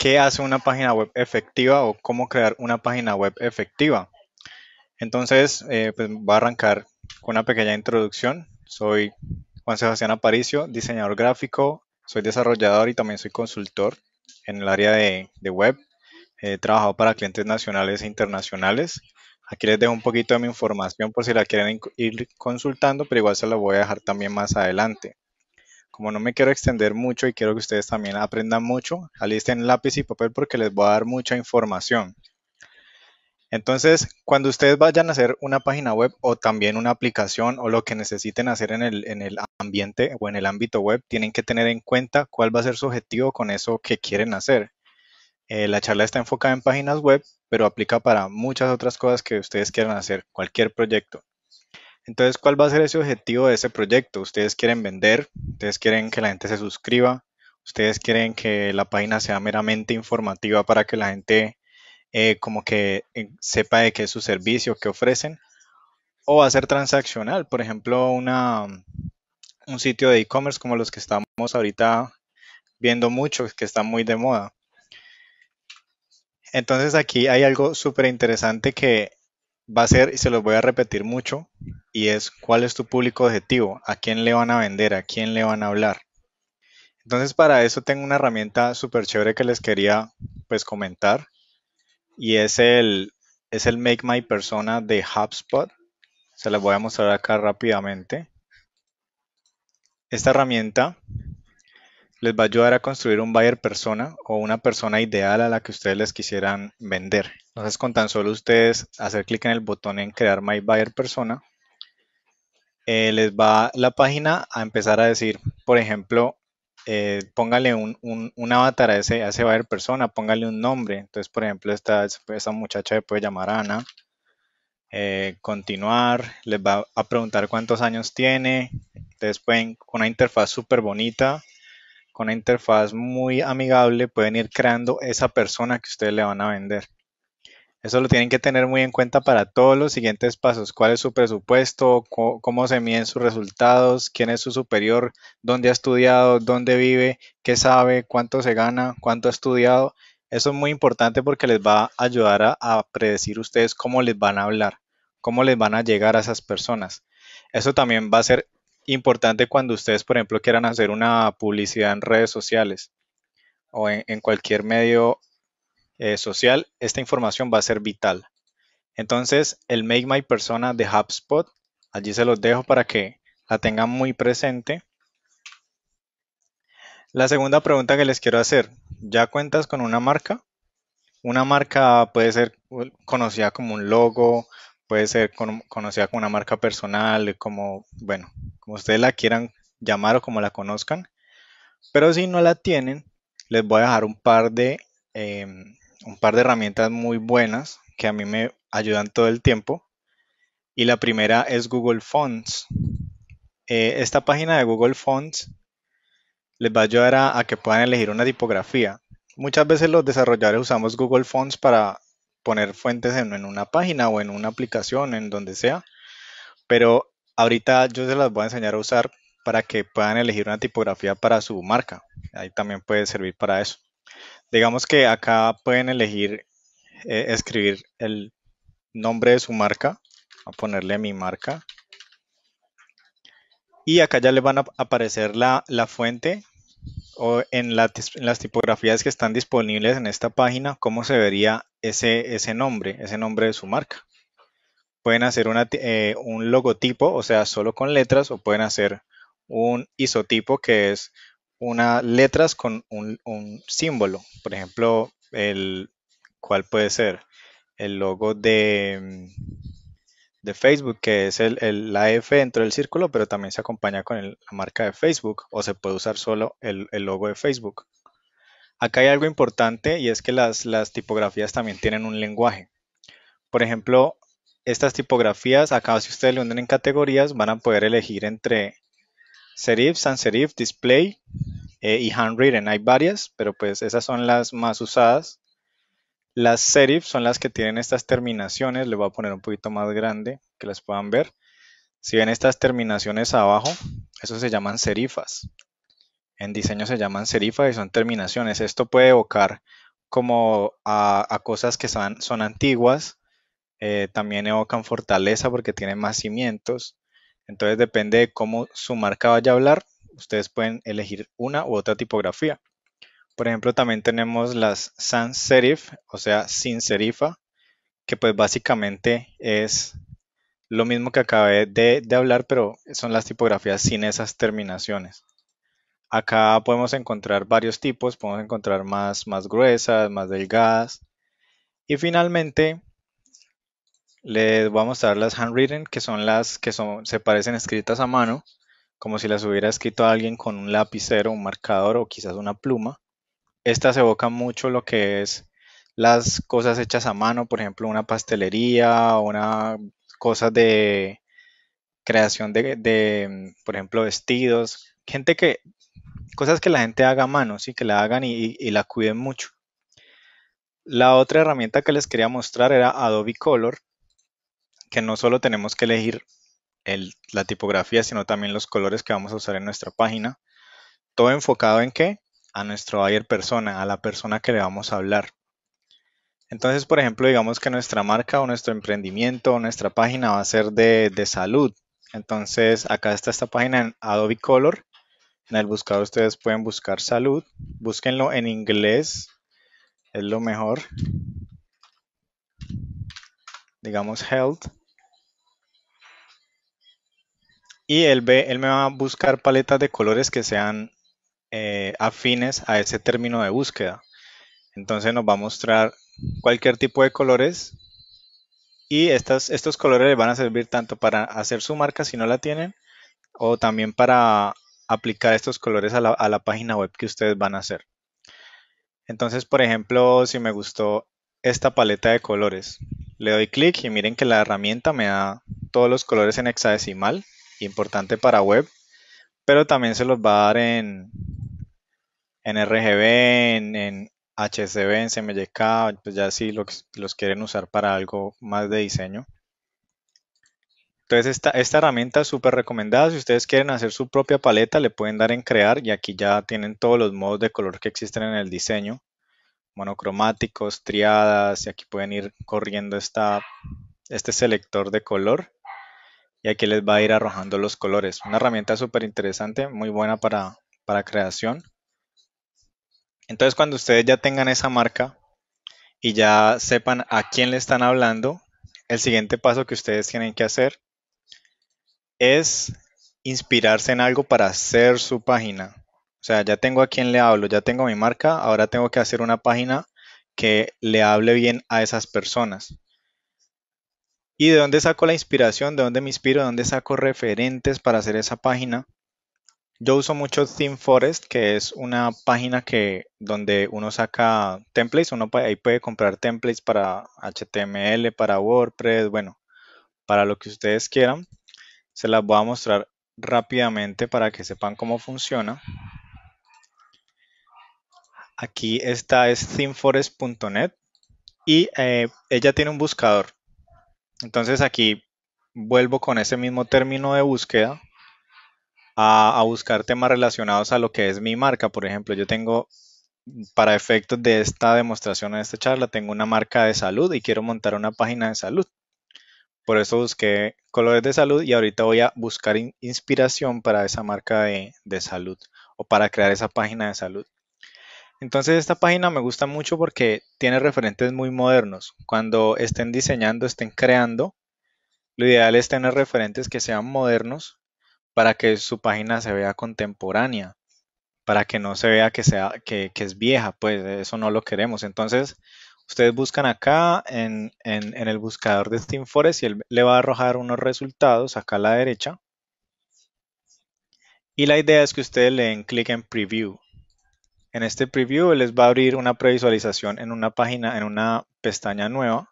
qué hace una página web efectiva o cómo crear una página web efectiva. Entonces, va eh, pues, voy a arrancar con una pequeña introducción. Soy Juan Sebastián Aparicio, diseñador gráfico, soy desarrollador y también soy consultor en el área de, de web. He trabajado para clientes nacionales e internacionales. Aquí les dejo un poquito de mi información por si la quieren ir consultando, pero igual se la voy a dejar también más adelante. Como no me quiero extender mucho y quiero que ustedes también aprendan mucho, alisten lápiz y papel porque les voy a dar mucha información. Entonces, cuando ustedes vayan a hacer una página web o también una aplicación o lo que necesiten hacer en el, ambiente o en el ámbito web, tienen que tener en cuenta cuál va a ser su objetivo con eso que quieren hacer. Eh, la charla está enfocada en páginas web, pero aplica para muchas otras cosas que ustedes quieran hacer, cualquier proyecto. Entonces, ¿cuál va a ser ese objetivo de ese proyecto? Ustedes quieren vender, ustedes quieren que la gente se suscriba, ustedes quieren que la página sea meramente informativa para que la gente eh, como que eh, sepa de qué es su servicio, qué ofrecen, o va a ser transaccional, por ejemplo, una, un sitio de e-commerce como los que estamos ahorita viendo mucho, que está muy de moda. Entonces aquí hay algo súper interesante que va a ser, y se los voy a repetir mucho, y es cuál es tu público objetivo, a quién le van a vender, a quién le van a hablar. Entonces para eso tengo una herramienta súper chévere que les quería pues comentar y es el, es el Make My Persona de HubSpot. Se las voy a mostrar acá rápidamente. Esta herramienta les va a ayudar a construir un buyer persona o una persona ideal a la que ustedes les quisieran vender. Entonces, con tan solo ustedes hacer clic en el botón en crear My Buyer Persona, eh, les va la página a empezar a decir, por ejemplo, eh, póngale un, avatar a ese, buyer persona, póngale un nombre. Entonces, por ejemplo, esta, muchacha le puede llamar Ana. Eh, continuar, les va a preguntar cuántos años tiene. Entonces pueden, con una interfaz súper bonita, con una interfaz muy amigable, pueden ir creando esa persona que ustedes le van a vender. Eso lo tienen que tener muy en cuenta para todos los siguientes pasos. ¿Cuál es su presupuesto? ¿Cómo se miden sus resultados? ¿Quién es su superior? ¿Dónde ha estudiado? ¿Dónde vive? ¿Qué sabe? ¿Cuánto se gana? ¿Cuánto ha estudiado? Eso es muy importante porque les va a ayudar a, predecir ustedes cómo les van a hablar, cómo les van a llegar a esas personas. Eso también va a ser importante cuando ustedes, por ejemplo, quieran hacer una publicidad en redes sociales o en cualquier medio eh, social, esta información va a ser vital. Entonces, el Make My Persona de HubSpot, allí se los dejo para que la tengan muy presente. La segunda pregunta que les quiero hacer, ¿ya cuentas con una marca? Una marca puede ser conocida como un logo, puede ser conocida como una marca personal, como, bueno, como ustedes la quieran llamar o como la conozcan. Pero si no la tienen, les voy a dejar un par de em, un par de herramientas muy buenas que a mí me ayudan todo el tiempo. Y la primera es Google Fonts. Eh, esta página de Google Fonts les va a ayudar a, que puedan elegir una tipografía. Muchas veces los desarrolladores usamos Google Fonts para poner fuentes en, en, una página o en una aplicación, en donde sea. Pero ahorita yo se las voy a enseñar a usar para que puedan elegir una tipografía para su marca. Ahí también puede servir para eso. Digamos que acá pueden elegir eh, escribir el nombre de su marca, a ponerle mi marca. Y acá ya le van a aparecer la, fuente o en, las tipografías que están disponibles en esta página, cómo se vería ese, ese nombre, ese nombre de su marca. Pueden hacer eh, un logotipo, o sea, solo con letras, o pueden hacer un isotipo que es una letras con un, símbolo. Por ejemplo, el cuál puede ser el logo de, mm, de Facebook, que es el, la F dentro del círculo, pero también se acompaña con la marca de Facebook o se puede usar solo el, logo de Facebook. Acá hay algo importante y es que las, las tipografías también tienen un lenguaje. Por ejemplo, estas tipografías, acá si ustedes le unen en categorías, van a poder elegir entre serif, sans serif, display, eh, y handwritten. Hay varias, pero pues esas son las más usadas. Las serif son las que tienen estas terminaciones. Les voy a poner un poquito más grande que las puedan ver. Si ven estas terminaciones abajo, eso se llaman serifas. En diseño se llaman serifas y son terminaciones. Esto puede evocar como a, cosas que son, son antiguas. Eh, también evocan fortaleza porque tienen más cimientos. Entonces depende de cómo su marca vaya a hablar, ustedes pueden elegir una u otra tipografía. Por ejemplo, también tenemos las sans serif, o sea, sin serifa, que pues básicamente es lo mismo que acabé de, hablar, pero son las tipografías sin esas terminaciones. Acá podemos encontrar varios tipos, podemos encontrar más, más gruesas, más delgadas. Y finalmente, les voy a mostrar las handwritten, que son las que son, se parecen escritas a mano como si las hubiera escrito a alguien con un lapicero, un marcador o quizás una pluma. Estas evocan mucho lo que es las cosas hechas a mano, por ejemplo, una pastelería, una cosa de creación de, por ejemplo, vestidos, gente que, cosas que la gente haga a mano, sí, que la hagan y, y la cuiden mucho. La otra herramienta que les quería mostrar era Adobe Color, que no solo tenemos que elegir la tipografía, sino también los colores que vamos a usar en nuestra página. Todo enfocado en qué? A nuestro buyer persona, a la persona que le vamos a hablar. Entonces, por ejemplo, digamos que nuestra marca o nuestro emprendimiento o nuestra página va a ser de, de salud. Entonces, acá está esta página en Adobe Color. En el buscador ustedes pueden buscar salud. Búsquenlo en inglés. Es lo mejor. Digamos health. y él, ve, él me va a buscar paletas de colores que sean eh, afines a ese término de búsqueda. Entonces nos va a mostrar cualquier tipo de colores y estas, estos colores les van a servir tanto para hacer su marca si no la tienen o también para aplicar estos colores a la, a la página web que ustedes van a hacer. Entonces, por ejemplo, si me gustó esta paleta de colores, le doy clic y miren que la herramienta me da todos los colores en hexadecimal importante para web, pero también se los va a dar en, en RGB, en, en HCB, en CMYK, pues ya si los, quieren usar para algo más de diseño. Entonces esta, esta herramienta es súper recomendada. Si ustedes quieren hacer su propia paleta, le pueden dar en crear y aquí ya tienen todos los modos de color que existen en el diseño. Monocromáticos, triadas y aquí pueden ir corriendo esta, este selector de color y aquí les va a ir arrojando los colores. Una herramienta súper interesante, muy buena para, para creación. Entonces cuando ustedes ya tengan esa marca y ya sepan a quién le están hablando, el siguiente paso que ustedes tienen que hacer es inspirarse en algo para hacer su página. O sea, ya tengo a quién le hablo, ya tengo mi marca, ahora tengo que hacer una página que le hable bien a esas personas. ¿Y de dónde saco la inspiración? ¿De dónde me inspiro? ¿De dónde saco referentes para hacer esa página? Yo uso mucho ThemeForest, que es una página que donde uno saca templates, uno ahí puede comprar templates para HTML, para WordPress, bueno, para lo que ustedes quieran. Se las voy a mostrar rápidamente para que sepan cómo funciona. Aquí está es themeforest.net y eh, ella tiene un buscador. Entonces aquí vuelvo con ese mismo término de búsqueda a, buscar temas relacionados a lo que es mi marca. Por ejemplo, yo tengo, para efectos de esta demostración, de esta charla, tengo una marca de salud y quiero montar una página de salud. Por eso busqué colores de salud y ahorita voy a buscar inspiración para esa marca de salud o para crear esa página de salud. Entonces esta página me gusta mucho porque tiene referentes muy modernos. Cuando estén diseñando, estén creando, lo ideal es tener referentes que sean modernos para que su página se vea contemporánea, para que no se vea que, sea, que, es vieja, pues eso no lo queremos. Entonces ustedes buscan acá en, en el buscador de Steam Forest y él le va a arrojar unos resultados acá a la derecha. Y la idea es que ustedes le den clic en Preview. En este preview les va a abrir una previsualización en una página, en una pestaña nueva.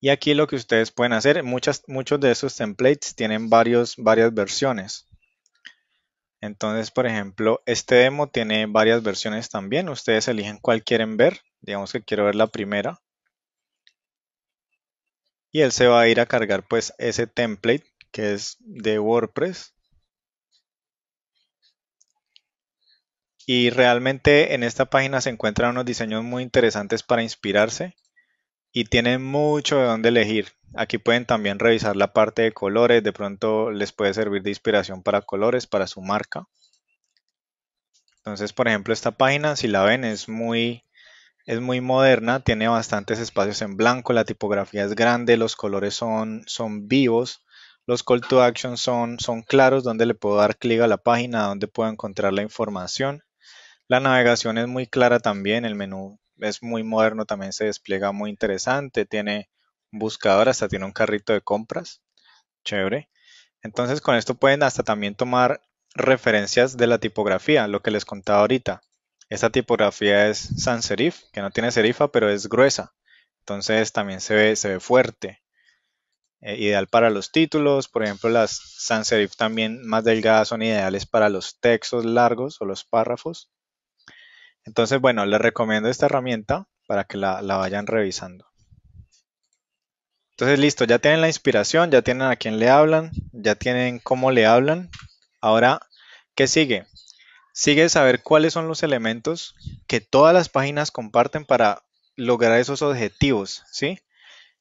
Y aquí lo que ustedes pueden hacer, muchos de esos templates tienen varias versiones. Entonces, por ejemplo, este demo tiene varias versiones también. Ustedes eligen cuál quieren ver. Digamos que quiero ver la primera. Y él se va a ir a cargar pues ese template que es de WordPress. Y realmente en esta página se encuentran unos diseños muy interesantes para inspirarse y tienen mucho de dónde elegir. Aquí pueden también revisar la parte de colores, de pronto les puede servir de inspiración para colores, para su marca. Entonces, por ejemplo, esta página, si la ven, es muy, es muy moderna, tiene bastantes espacios en blanco, la tipografía es grande, los colores son, son vivos, los call to action son, son claros, donde le puedo dar clic a la página, donde puedo encontrar la información. La navegación es muy clara también, el menú es muy moderno, también se despliega muy interesante, tiene un buscador, hasta tiene un carrito de compras, chévere. Entonces con esto pueden hasta también tomar referencias de la tipografía, lo que les contaba ahorita. Esta tipografía es sans serif, que no tiene serifa, pero es gruesa. Entonces también se ve, se ve fuerte. Eh, ideal para los títulos, por ejemplo, las sans serif también más delgadas son ideales para los textos largos o los párrafos. Entonces, bueno, les recomiendo esta herramienta para que la, vayan revisando. Entonces, listo, ya tienen la inspiración, ya tienen a quién le hablan, ya tienen cómo le hablan. Ahora, ¿qué sigue? Sigue saber cuáles son los elementos que todas las páginas comparten para lograr esos objetivos, ¿sí?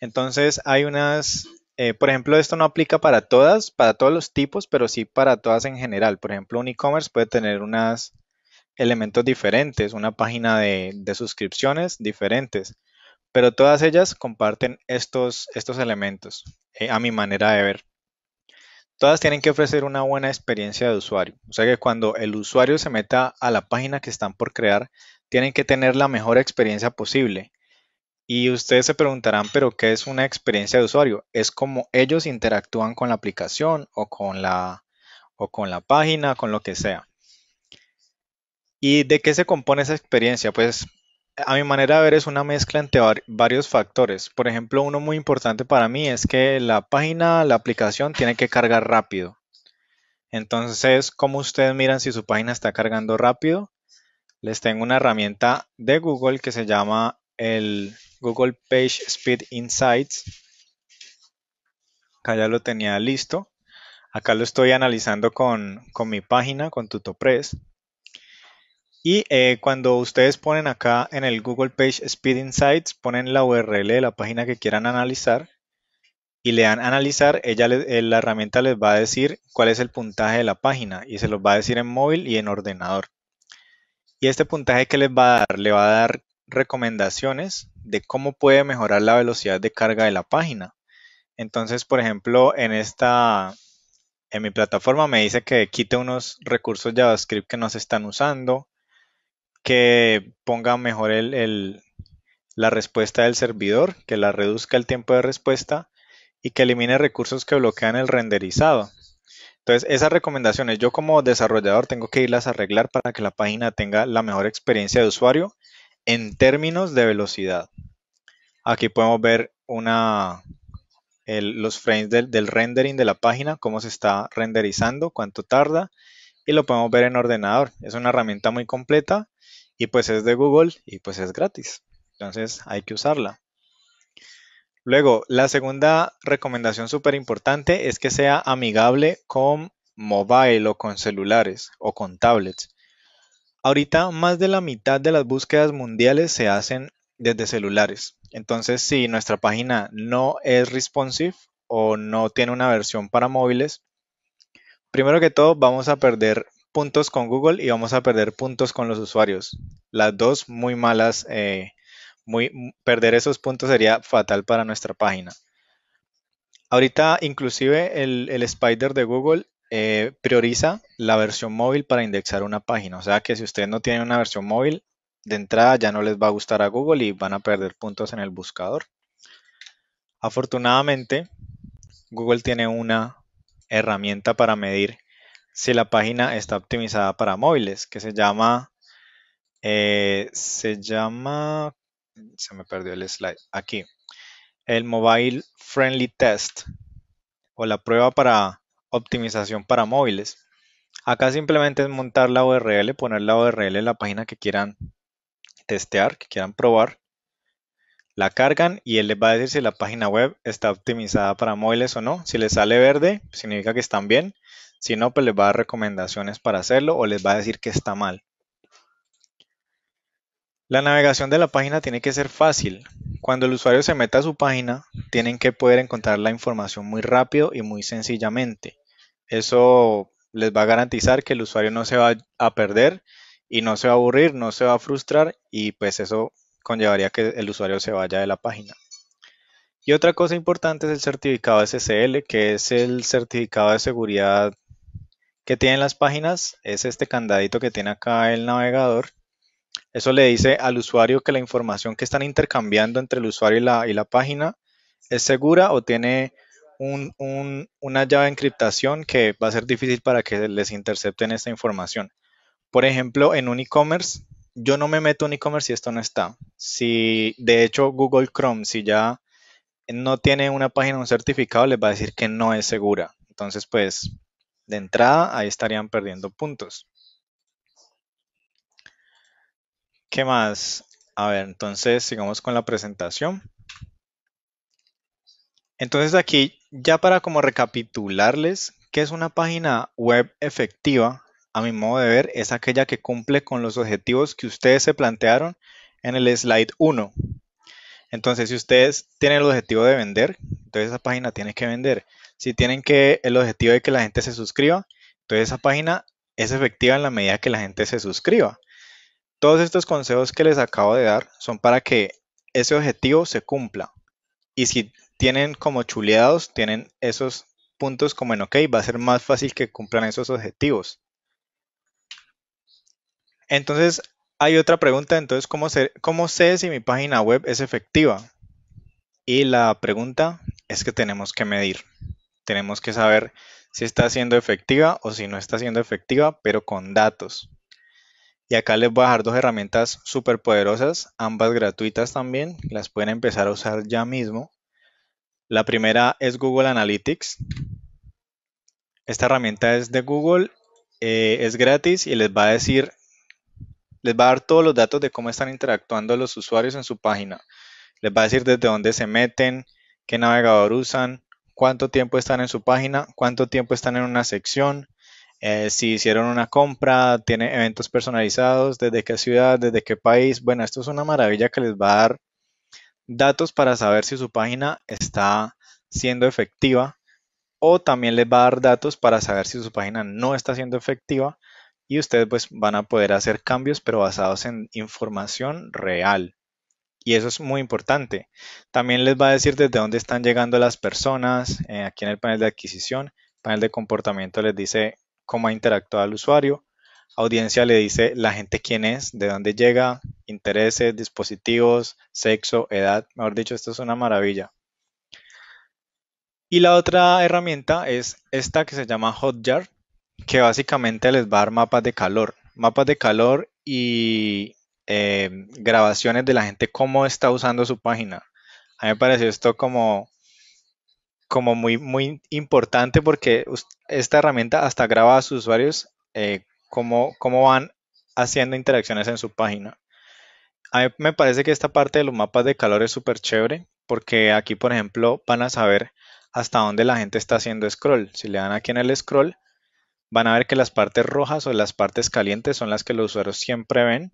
Entonces, hay unas, eh, por ejemplo, esto no aplica para todas, para todos los tipos, pero sí para todas en general. Por ejemplo, un e-commerce puede tener unas elementos diferentes, una página de, suscripciones diferentes, pero todas ellas comparten estos, elementos, eh, a mi manera de ver. Todas tienen que ofrecer una buena experiencia de usuario, o sea que cuando el usuario se meta a la página que están por crear, tienen que tener la mejor experiencia posible. Y ustedes se preguntarán, pero ¿qué es una experiencia de usuario? Es como ellos interactúan con la aplicación o con la, o con la página, con lo que sea. ¿Y de qué se compone esa experiencia? Pues a mi manera de ver es una mezcla entre varios factores. Por ejemplo, uno muy importante para mí es que la página, la aplicación tiene que cargar rápido. Entonces, ¿cómo ustedes miran si su página está cargando rápido? Les tengo una herramienta de Google que se llama el Google Page Speed Insights. Acá ya lo tenía listo. Acá lo estoy analizando con, mi página, con TutoPress. Y eh, cuando ustedes ponen acá en el Google Page Speed Insights, ponen la URL de la página que quieran analizar y le dan analizar, ella eh, la herramienta les va a decir cuál es el puntaje de la página y se los va a decir en móvil y en ordenador. Y este puntaje que les va a dar, le va a dar recomendaciones de cómo puede mejorar la velocidad de carga de la página. Entonces, por ejemplo, en esta, en mi plataforma me dice que quite unos recursos JavaScript que no se están usando, que ponga mejor la respuesta del servidor, que la reduzca el tiempo de respuesta y que elimine recursos que bloquean el renderizado. Entonces, esas recomendaciones yo como desarrollador tengo que irlas a arreglar para que la página tenga la mejor experiencia de usuario en términos de velocidad. Aquí podemos ver los frames del, rendering de la página, cómo se está renderizando, cuánto tarda y lo podemos ver en ordenador. Es una herramienta muy completa y pues es de Google y pues es gratis. Entonces hay que usarla. Luego, la segunda recomendación súper importante es que sea amigable con mobile o con celulares o con tablets. Ahorita más de la mitad de las búsquedas mundiales se hacen desde celulares. Entonces, si nuestra página no es responsive o no tiene una versión para móviles, primero que todo vamos a perder puntos con Google y vamos a perder puntos con los usuarios. Las dos muy malas, eh, muy, perder esos puntos sería fatal para nuestra página. Ahorita inclusive el, Spider de Google eh, prioriza la versión móvil para indexar una página. O sea que si ustedes no tienen una versión móvil, de entrada ya no les va a gustar a Google y van a perder puntos en el buscador. Afortunadamente, Google tiene una herramienta para medir si la página está optimizada para móviles, que se llama, eh, se llama, se me perdió el slide, aquí, el Mobile Friendly Test o la prueba para optimización para móviles. Acá simplemente es montar la URL, poner la URL en la página que quieran testear, que quieran probar. La cargan y él les va a decir si la página web está optimizada para móviles o no. Si les sale verde, significa que están bien. Si no, pues les va a dar recomendaciones para hacerlo o les va a decir que está mal. La navegación de la página tiene que ser fácil. Cuando el usuario se meta a su página, tienen que poder encontrar la información muy rápido y muy sencillamente. Eso les va a garantizar que el usuario no se va a perder y no se va a aburrir, no se va a frustrar y pues eso conllevaría que el usuario se vaya de la página. Y otra cosa importante es el certificado SSL, que es el certificado de seguridad que tienen las páginas es este candadito que tiene acá el navegador. Eso le dice al usuario que la información que están intercambiando entre el usuario y la, y la página es segura o tiene una llave de encriptación que va a ser difícil para que les intercepten esta información. Por ejemplo, en un e-commerce, yo no me meto en e-commerce si esto no está. Si de hecho Google Chrome, si ya no tiene una página, un certificado, les va a decir que no es segura. Entonces, pues de entrada, ahí estarían perdiendo puntos. ¿Qué más? A ver, entonces sigamos con la presentación. Entonces aquí, ya para como recapitularles, ¿qué es una página web efectiva? A mi modo de ver, es aquella que cumple con los objetivos que ustedes se plantearon en el slide 1. Entonces, si ustedes tienen el objetivo de vender, entonces esa página tiene que vender si tienen que el objetivo de que la gente se suscriba, entonces esa página es efectiva en la medida que la gente se suscriba. Todos estos consejos que les acabo de dar son para que ese objetivo se cumpla. Y si tienen como chuleados, tienen esos puntos como en OK, va a ser más fácil que cumplan esos objetivos. Entonces, hay otra pregunta, entonces, ¿cómo sé, ¿cómo sé si mi página web es efectiva? Y la pregunta es que tenemos que medir. Tenemos que saber si está siendo efectiva o si no está siendo efectiva, pero con datos. Y acá les voy a dejar dos herramientas súper poderosas, ambas gratuitas también, las pueden empezar a usar ya mismo. La primera es Google Analytics. Esta herramienta es de Google, eh, es gratis y les va a decir, les va a dar todos los datos de cómo están interactuando los usuarios en su página. Les va a decir desde dónde se meten, qué navegador usan, cuánto tiempo están en su página, cuánto tiempo están en una sección, eh, si hicieron una compra, tiene eventos personalizados, desde qué ciudad, desde qué país. Bueno, esto es una maravilla que les va a dar datos para saber si su página está siendo efectiva o también les va a dar datos para saber si su página no está siendo efectiva y ustedes pues van a poder hacer cambios pero basados en información real y eso es muy importante. También les va a decir desde dónde están llegando las personas. Eh, aquí en el panel de adquisición, panel de comportamiento les dice cómo ha interactuado el usuario. Audiencia le dice la gente quién es, de dónde llega, intereses, dispositivos, sexo, edad. Mejor dicho, esto es una maravilla. Y la otra herramienta es esta que se llama Hotjar, que básicamente les va a dar mapas de calor. Mapas de calor y Em, grabaciones de la gente cómo está usando su página. A mí me pareció esto como, como muy, muy importante porque esta herramienta hasta graba a sus usuarios como eh, cómo, cómo van haciendo interacciones en su página. A mí me parece que esta parte de los mapas de calor es súper chévere porque aquí, por ejemplo, van a saber hasta dónde la gente está haciendo scroll. Si le dan aquí en el scroll, van a ver que las partes rojas o las partes calientes son las que los usuarios siempre ven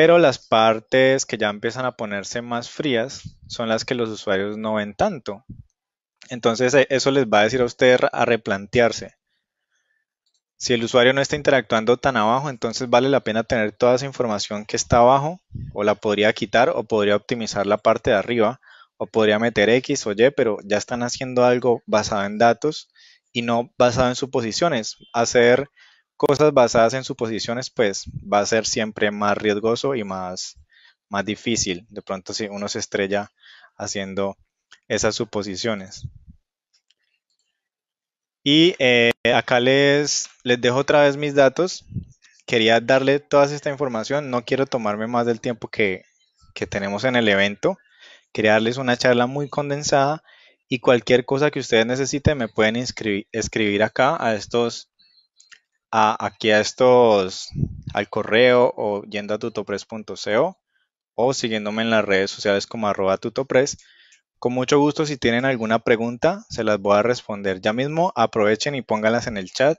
pero las partes que ya empiezan a ponerse más frías son las que los usuarios no ven tanto. Entonces e, eso les va a decir a usted a replantearse. Si el usuario no está interactuando tan abajo, entonces vale la pena tener toda esa información que está abajo, o la podría quitar, o podría optimizar la parte de arriba, o podría meter X o Y, pero ya están haciendo algo basado en datos y no basado en suposiciones. Hacer cosas basadas en suposiciones, pues va a ser siempre más riesgoso y más, más difícil. De pronto si uno se estrella haciendo esas suposiciones. Y eh, acá les, les dejo otra vez mis datos. Quería darle toda esta información. No quiero tomarme más del tiempo que, que tenemos en el evento. Quería darles una charla muy condensada y cualquier cosa que ustedes necesiten me pueden escribir acá a estos a, aquí a estos, al correo o yendo a tutopress.co o siguiéndome en las redes sociales como arroba tutopress Con mucho gusto, si tienen alguna pregunta, se las voy a responder ya mismo. Aprovechen y pónganlas en el chat